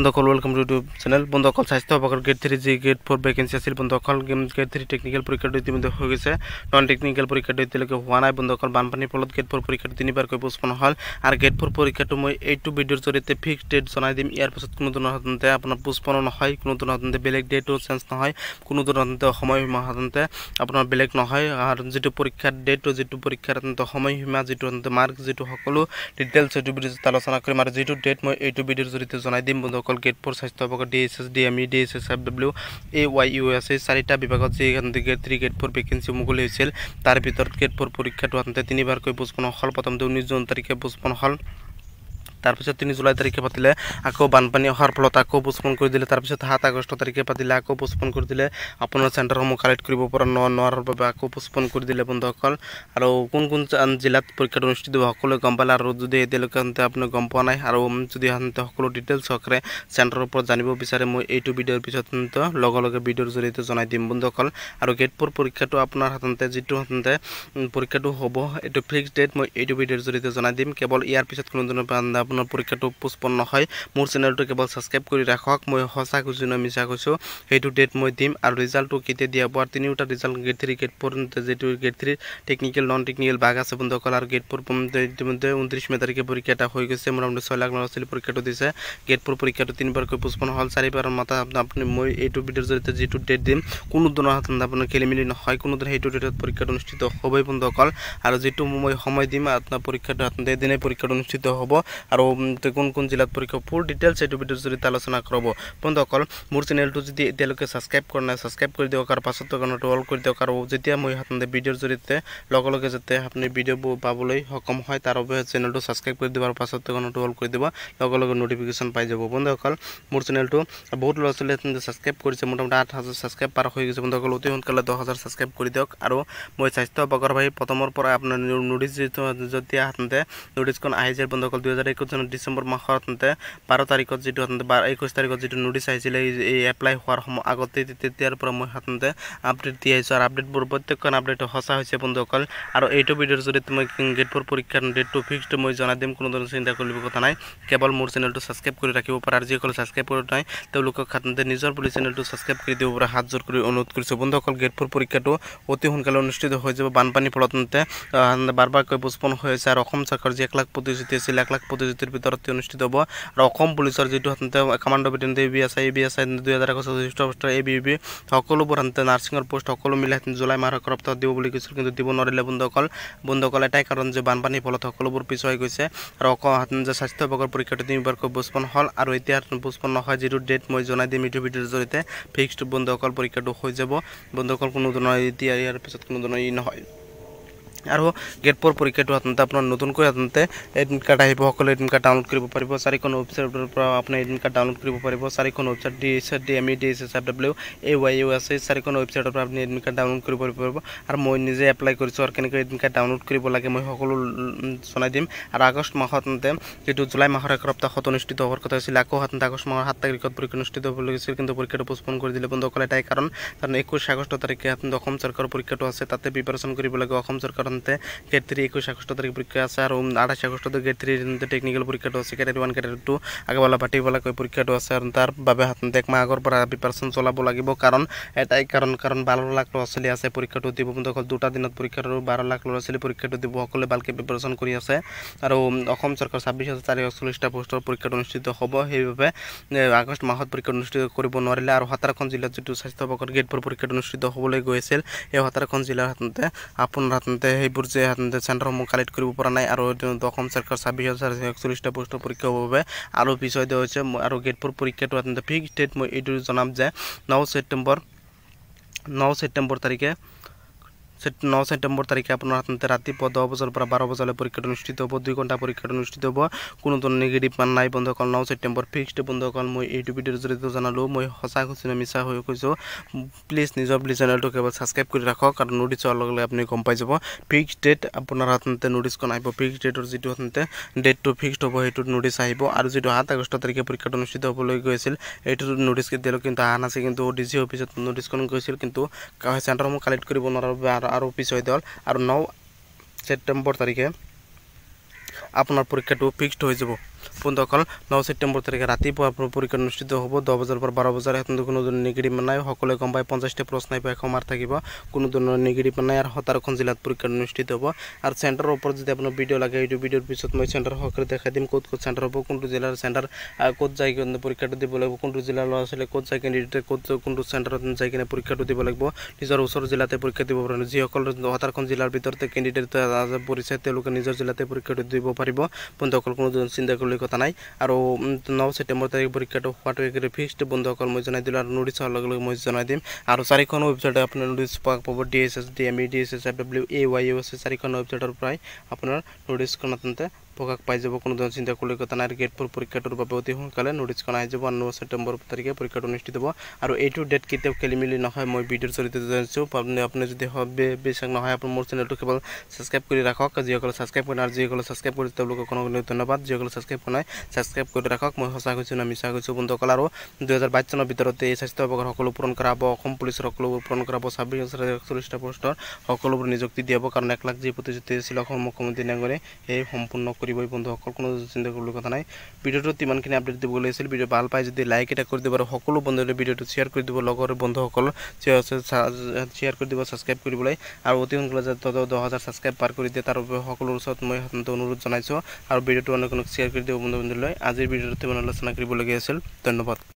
বন্ধসকল welcome to YouTube channel বন্ধুসকল স্বাস্থ্য বিভাগৰ গ্ৰেড থ্ৰী যি গ্ৰেড ফ'ৰ ভেকেঞ্চি আছিল বন্ধসকল গ্ৰেড থ্ৰী টেকনিকেল পৰীক্ষাটো ইতিমধ্যে হৈ গৈছে নন টেকনিকেল পৰীক্ষাটো এতিয়ালৈকে হোৱা নাই বন্ধসকল বানপানীৰ ফলত গ্ৰেড ফ'ৰ পৰীক্ষাটো তিনিবাৰকৈ পোষ্টপন হ'ল আৰু গ্ৰেড ফ'ৰ পৰীক্ষাটো মই এইটো ভিডিঅ'ৰ জৰিয়তে ফিক্স ডেট জনাই দিম ইয়াৰ পিছত কোনো ধৰণৰ সাধাৰণতে আপোনাৰ পোষ্টপনো নহয় কোনো ধৰণৰ সাধাৰণতে বেলেগ ডেটো চেঞ্জ নহয় কোনো ধৰণৰ সাধাৰণতে সময়সীমা সাধাৰণতে আপোনাৰ বেলেগ নহয় আৰু যিটো পৰীক্ষাৰ ডেটটো যিটো পৰীক্ষাৰ সাধাৰণতে সময়সীমা যিটো সাধাৰণতে মাৰ্ক যিটো সকলো ডিটেইলছ সেইটো ভিডিঅ'ত আলোচনা কৰিম আৰু যিটো ডেট মই এইটো ভিডিঅ'ৰ জৰিয়তে জনাই দিম বন্ধুসকল অকল গ্ৰেড ফ'ৰ স্বাস্থ্য বিভাগত D S S D M E D S S F W A Y U S এই চাৰিটা বিভাগত যি grade three grade four vacancy মুকলি হৈছিল তাৰ ভিতৰত গ্ৰেড ফ'ৰ পৰীক্ষাটো আনহাতে তিনিবাৰকৈ পোষ্টপন হ'ল প্ৰথমতে ঊনৈছ জুন তাৰিখে পোষ্টপন হ'ল তাৰপিছত তিনি জুলাই তাৰিখে পাতিলে আকৌ বানপানী অহাৰ ফলত আকৌ পোষ্টপন কৰি দিলে তাৰপিছত সাত আগষ্ট তাৰিখে পাতিলে আকৌ পোষ্টপন কৰি দিলে আপোনাৰ চেণ্টাৰসমূহ কালেক্ট কৰিব পৰা ন নোৱাৰাৰ বাবে আকৌ পোষ্টপন কৰি দিলে বন্ধুসকল আৰু কোন কোন জিলাত পৰীক্ষাটো অনুষ্ঠিত হ'ব সকলোৱে গম পালে আৰু যদি এতিয়ালৈকে আপুনি গম পোৱা নাই আৰু যদি সকলো ডিটেইলছ সহকাৰে চেণ্টাৰৰ ওপৰত জানিব বিচাৰে মই এইটো ভিডিঅ'ৰ পিছত লগে লগে ভিডিঅ'ৰ জৰিয়তে জনাই দিম বন্ধুসকল আৰু গেট ফ'ৰ পৰীক্ষাটো আপোনাৰ সাধাৰণতে যিটো সাধাৰণতে পৰীক্ষাটো হ'ব এইটো ফিক্স ডেট মই এইটো ভিডিঅ'ৰ জৰিয়তে জনাই দিম কেৱল ইয়াৰ পিছত কোনো ধৰণৰ আপোনাৰ পৰীক্ষাটো পুষ্পন্ন হয় মোৰ চেনেলটো কেৱল ছাবস্ক্ৰাইব কৰি ৰাখক মই সঁচা কৈছোঁ নে মিছা কৈছোঁ সেইটো ডেট মই দিম আৰু ৰিজাল্টটো কেতিয়া দিয়া পোৱাৰ তিনিওটা result grade three grade four যিটো grade three technical non technical ভাগ আছে বন্ধুসকল আৰু গ্ৰেড ফ'ৰ ইতিমধ্যে ঊনত্ৰিছ মে তাৰিখে পৰীক্ষা এটা হৈ গৈছে মোটামুটি ছয় লাখ ল'ৰা ছোৱালী পৰীক্ষাটো দিছে গ্ৰেড ফ'ৰ পৰীক্ষাটো তিনিবাৰকৈ পুষ্পন্ন হ'ল চাৰিবাৰ মতে আপুনি মই এইটো ভিডিঅ'ৰ জৰিয়তে যিটো ডেট দিম কোনো ধৰণৰ আপোনাৰ খেলি মেলি নহয় কোনো ধৰণৰ সেইটো ডেটত পৰীক্ষাটো অনুষ্ঠিত হ'বই বন্ধুসকল আৰু যিটো মই সময় দিম আপোনাৰ পৰীক্ষাটো আপোনাৰ এদিনেই পৰীক্ষাটো অনুষ্ঠিত হ'ব আৰু আৰু কোন কোন জিলাত পৰীক্ষা ফুল ডিটেইলছ এইটো ভিডিঅ'ত জৰিয়তে আলোচনা কৰব বন্ধুসকল মোৰ চেনেলটো যদি এতিয়ালৈকে ছাবস্ক্ৰাইব কৰা নাই ছাবস্ক্ৰাইব কৰি দিয়ক আৰু পাছত কাৰণে অল কৰি দিয়ক আৰু যেতিয়া মই সাধাৰণতে ভিডিঅ'ৰ জৰিয়তে লগে লগে যাতে আপুনি ভিডিঅ'বোৰ পাবলৈ সক্ষম হয় তাৰ বাবে চেনেলটো ছাবস্ক্ৰাইব কৰি দিব আৰু পাছত কাৰণে অল কৰি দিব লগে লগে নটিফিকেশ্যন পাই যাব বন্ধুসকল মোৰ চেনেলটো বহুত ল'ৰা ছোৱালীয়ে ছাবস্ক্ৰাইব কৰিছে মোটামুটি আঠ হাজাৰ ছাবস্ক্ৰাইব পাৰ হৈ গৈছে বন্ধুসকল অতি সোনকালে দহ হাজাৰ ছাবস্ক্ৰাইব কৰি দিয়ক আৰু মই স্বাস্থ্য বগৰভাৱী প্ৰথমৰ পৰা আপোনাৰ নটিছ যেতিয়া সাধাৰণতে নটিছখন আহিছে বন্ধুসকল দুহেজাৰ একৈছ যেন ডিচেম্বৰ মাহত বাৰ তাৰিখত যিটো একৈছ তাৰিখত যিটো নোটিস আহিছিলে এই এপ্লাই হোৱাৰ সময় আগতে তেতিয়াৰ পৰা মই সাধাৰণতে আপডেট দি আহিছোঁ আৰু আপডেটবোৰ প্ৰত্যেকখন আপডেট সঁচা হৈছে বন্ধুসকল আৰু এইটো ভিডিঅ'ৰ জৰিয়তে মই গেটবোৰ পৰীক্ষাৰ ডেটটো ফিক্সড মই জনাই দিম কোনো ধৰণৰ চিন্তা কৰিব কথা নাই কেৱল মোৰ চেনেলটো ছাবস্ক্ৰাইব কৰি ৰাখিব পাৰে আৰু যিসকলে ছাবস্ক্ৰাইব কৰা নাই তেওঁলোকক সাধাৰণতে নিজৰ বুলি চেনেলটো ছাবস্ক্ৰাইব কৰি দিব হাত হাতযোৰ কৰি অনুৰোধ কৰিছোঁ বন্ধুসকল গেটবোৰ পৰীক্ষাটো অতি সোনকালে অনুষ্ঠিত হৈ যাব বানপানীৰ ফলত বারবার পোষ্টপন হৈ আছে আৰু অসম চৰকাৰ যে এক লাখ প্রতিযোগিতা আছিল এক লাখ প্ৰতিশ্ৰুতি পৰিস্থিতিৰ ভিতৰত অনুষ্ঠিত হ'ব আৰু অসম পুলিচৰ যিটো সাধাৰণতে কামাণ্ড বিটেন A B S I A B S I দুহেজাৰ একৈছ চতুৰ্থ পোষ্ট এ বি বি সকলোবোৰ সাধাৰণতে নাৰ্ছিঙৰ পোষ্ট সকলো মিলাই জুলাই মাহৰ ৰপ্তাহত দিব বুলি কৈছিল কিন্তু দিব নোৱাৰিলে বন্ধুসকল বন্ধুসকল এটাই কাৰণ যে বানপানীৰ ফলত সকলোবোৰ পিছ হৈ গৈছে আৰু অসম যে স্বাস্থ্য বিভাগৰ পৰীক্ষাটো তিনিবাৰকৈ পোষ্টপন হ'ল আৰু এতিয়া পোষ্টপন নহয় যিটো ডেট মই জনাই দিম ইটো ভিডিঅ'ৰ জৰিয়তে ফিক্সড বন্ধুসকল পৰীক্ষাটো হৈ যাব বন্ধুসকল কোনো ধৰণৰ এতিয়া ইয়াৰ পিছত কোনো ধৰণৰ ই নহয় আৰু গেট পৰ পৰীক্ষাটো আপনার আপোনাৰ নতুনকৈ সাধাৰণতে এডমিট কাৰ্ড আহিব সকলে এডমিট কাৰ্ড ডাউনলোড কৰিব পাৰিব চাৰিখন ৱেবছাইটৰ পৰা আপনি এডমিট কাৰ্ড ডাউনলোড কৰিব পাৰিব চাৰিখন website D S D M E D S S F W A Y U আছে চাৰিখন ৱেবছাইটৰ পৰা আপুনি এডমিট কাৰ্ড ডাউনলোড কৰিব পাৰিব আৰু মই নিজে এপ্লাই কৰিছোঁ আৰু কেনেকৈ এডমিট কাৰ্ড ডাউনলোড কৰিব লাগে মই সকলো জানাই দিম আৰু আগষ্ট মাহত সাধাৰণতে যিটো জুলাই মাহৰ এক সপ্তাহত অনুষ্ঠিত হোৱাৰ কথা হৈছিল আকৌ সাধাৰণতে আগষ্ট মাহৰ সাত তাৰিখত পৰীক্ষা অনুষ্ঠিত হ'ব লাগিছিল কিন্তু পৰীক্ষাটো পোস্টপোন কৰি দিলে বন্ধ কৰে এটাই কাৰণ কারণ একৈছ আগষ্ট তাৰিখে সাধাৰণতে অসম চৰকাৰৰ পৰীক্ষাটো আছে তাতে প্রিপারেশন কৰিব লাগে অসম চৰকাৰৰ সাধারণত গ্রেড থ্রি একুশ আগস্ট তারিখ পরীক্ষা আছে আর আঠাশ আগস্ট গ্রেড থ্রি টেকনিক্যাল পরীক্ষাটো আছে ক্যাটের ওয়ান ক্যাটের টু আগবেলা পাতিবেলাকৈ পৰীক্ষাটো আছে আৰু তাৰ বাবে হাত এক মাহ আগৰ পৰা প্ৰিপাৰেশ্যন চলাব লাগিব কাৰণ এটাই কাৰণ কাৰণ বাৰ লাখ ল'ৰা ছোৱালী আছে পৰীক্ষাটো দিব অকল দুটা দিনত পৰীক্ষাটো বাৰ লাখ ল'ৰা ছোৱালী পৰীক্ষাটো দিব সকলোৱে ভালকৈ প্ৰিপাৰেশ্যন কৰি আছে আৰু অসম চৰকাৰ ছাব্বিছ হাজাৰ চাৰি চল্লিছটা পোষ্টৰ পৰীক্ষাটো অনুষ্ঠিত হ'ব সেইবাবে আগষ্ট মাহত পৰীক্ষা অনুষ্ঠিত কৰিব নোৱাৰিলে আৰু সতাৰখন জিলাত যিটো স্বাস্থ্য পকৰ গেটবোৰ পৰীক্ষাটো অনুষ্ঠিত হ'বলৈ গৈ আছিল সেই সাতাৰখন জিলাৰ হাততে আপোনাৰ হাততে সেইবোৰ যে চেণ্টাৰসমূহ কালেক্ট কৰিব পৰা নাই আৰু অসম চৰকাৰ ছাব্বিছ হাজাৰ একচল্লিছটা পোষ্ট পৰীক্ষা হ'ব আৰু পিছত দিয়া হৈছে আৰু গেটবোৰ পৰীক্ষাটো আপোনাৰ ফিক্স ডেট মই এইটো জনাম যে ন ছেপ্টেম্বৰ ন ছেপ্টেম্বৰ তাৰিখে ন সেপ্টেম্বর তারিখে আপনার হাতে রাতেপা দশ বছর পর বারো বছরের পরীক্ষা অনুষ্ঠিত হব দুই ঘন্টা পরীক্ষা অনুষ্ঠিত হব কোনো ধরনের নেগেটিভ মান নাই বন্ধ কল ন সেপ্টেম্বর ফিক্সড বন্ধ কল মই ইউটিউব ভিডিওর জড়িয়ে জানালো মই সচা খুশি না মিশা হয়ে কোথাও প্লিজ নিজের প্লিজ চ্যানেলটা কেবল সাবস্ক্রাইব করে রাখক আর নোটিস অলগে আপনি গম পাই যাব ফিক্সড ডেট আপনার হাতে নোটিস আহব ফিক্সড ডেটর যেটাতে ডেটটা ফিক্সড হব সেইট নোটিস আহব আর যে সাত আগস্ট তারিখে পরীক্ষা অনুষ্ঠিত হবলে গেছিল এইটোর নোটিস কেতিয়াও কিন্তু আহা নাছে কিন্তু ডিজি অফিসত নোটিস গৈছিল কিন্তু সেন্টারসম কালেক্ট করবো আর আৰু পিছৰ দল আৰু ন ছেপ্টেম্বৰ তাৰিখে আপোনাৰ পৰীক্ষাটো ফিক্সড হৈ যাব বন্ধুসকল ন ছেপ্টেম্বৰ তাৰিখে ৰাতিপুৱা পৰীক্ষা অনুষ্ঠিত হ'ব দহ বজাৰ পৰা বাৰ বজাৰ এখন কোনো ধৰণৰ নিগেটিভ নাই সকলোৱে গম পায় পঞ্চাছটা প্ৰশ্ন আহিব এশ মাৰ থাকিব কোনো ধৰণৰ নিগেটিভ নাই আৰু সতাৰখন জিলাত পৰীক্ষা অনুষ্ঠিত হ'ব আৰু চেণ্টাৰৰ ওপৰত যদি আপোনাৰ ভিডিঅ' লাগে এইটো ভিডিঅ'ৰ পিছত মই চেণ্টাৰ সকলোৱে দেখাই দিম ক'ত ক'ত চেণ্টাৰ হ'ব কোনটো জিলাৰ চেণ্টাৰ ক'ত যাই কিনে পৰীক্ষাটো দিব লাগিব কোনটো জিলাৰ ল'ৰা ছোৱালীয়ে ক'ত যাই কিনে ক'ত কোনটো চেণ্টাৰত যাই কিনে পৰীক্ষাটো দিব লাগিব নিজৰ ওচৰ জিলাতে পৰীক্ষা দিব পাৰিব যিসকল সতাৰখন জিলাৰ ভিতৰতে কেণ্ডিডেট পৰিছে তেওঁলোকে নিজৰ জিলাতে পৰীক্ষাটো দিব পাৰিব বন্ধুসকল কোনো ধৰণৰ চিন্তা কৰিব বুলি কথা নাই আৰু ন ছেপ্টেম্বৰ তাৰিখ পৰীক্ষাটো হোৱাটো একেবাৰে ফিক্সড বন্ধ মই জনাই দিলোঁ আৰু নোটিছ হোৱাৰ লগে লগে মই জনাই দিম আৰু চাৰিখন ৱেবছাইটত আপোনাৰ নোটিছ পোৱা পাব D S S D M E D S S F W A Y U S চাৰিখন ৱেবছাইটৰ পৰাই আপোনাৰ নোটিছখন আপোনাৰ প্ৰকাশ পাই যাব কোনো ধৰণৰ চিন্তা কৰিবলগীয়া কথা নাই আৰু গেট ফ'ৰ পৰীক্ষাটোৰ বাবে অতি সোনকালে ন'টিছখন আহি যাব ঊনৈছ ছেপ্টেম্বৰ তাৰিখে পৰীক্ষাটো অনুষ্ঠিত হ'ব আৰু এইটো ডেট কেতিয়াও খেলিমেলি নহয় মই ভিডিঅ'ৰ জৰিয়তে জানিছোঁ আপুনি যদি বিচাৰ নহয় আপুনি মোৰ চেনেলটো কেৱল ছাবস্ক্ৰাইব কৰি ৰাখক যিসকলে ছাবস্ক্ৰাইব কৰে আৰু যিসকলে ছাবস্ক্ৰাইব কৰিছে তেওঁলোকক কোনো কোনো ধন্যবাদ যিসকলে ছাবস্ক্ৰাইব কৰা নাই ছাবস্ক্ৰাইব কৰি ৰাখক মই সঁচা কৈছোঁ নাই মিছা কৈছোঁ বন্ধুসকল আৰু দুহেজাৰ বাইছ চনৰ ভিতৰতে এই স্বাস্থ্য বিভাগৰ সকলো পূৰণ কৰা হ'ব অসম পুলিচৰ সকলো পূৰণ কৰা হ'ব ছাব্বিছ একচল্লিছটা পোষ্টৰ সকলোবোৰ নিযুক্তি দিয়াব কাৰণ এক লাখ যি প্ৰতিশ্ৰুতি আছিল অসমৰ মুখ্যমন্ত্ৰী ডাঙৰে সেই সম্পূৰ্ণ কৰিব বন্ধুসকল কোনো চিন্তা কৰিবলৈ কথা নাই ভিডিঅ'টোত ইমানখিনি আপডেট দিবলৈ আছিল ভিডিঅ' ভাল পায় যদি লাইক এটা কৰি দিব আৰু সকলো বন্ধুৱে ভিডিঅ'টো শ্বেয়াৰ কৰি দিব লগৰ বন্ধুসকল শ্বেয়াৰ কৰি দিব ছাবস্ক্ৰাইব কৰিবলৈ আৰু অতি সোনকালে যাতে দহ হাজাৰ ছাবস্ক্ৰাইব পাৰ কৰি দিয়ে তাৰ বাবে সকলোৰ ওচৰত মই সাধাৰণতে অনুৰোধ জনাইছোঁ আৰু ভিডিঅ'টো অনেক অনেক শ্বেয়াৰ কৰি দিব বন্ধু বন্ধুলৈ আজিৰ ভিডিঅ'টোত ইমান আলোচনা কৰিবলগীয়া আছিল ধন্যবাদ